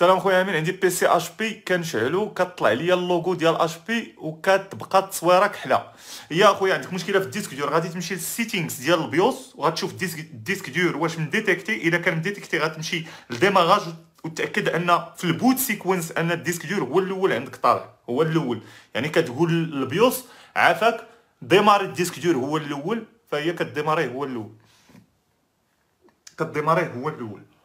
سلام خويا امين عندي سي اش بي كنشعلو كطلع ليا اللوغو ديال اش بي وكتبقى التصويره كحله يا اخويا عندك مشكله في الديسك دور غادي تمشي للسيتينغز ديال البيوس وغتشوف الديسك ديسك دور واش مديتيكتي اذا كان مديتيكتي غتمشي للديماغاج وتاكد ان في البوت سيكونس ان الديسك دور هو الاول عندك طالع هو الاول يعني كتقول للبيوس عافاك ديماري الديسك دور هو الاول فهي كديماري هو الاول كديماري هو الاول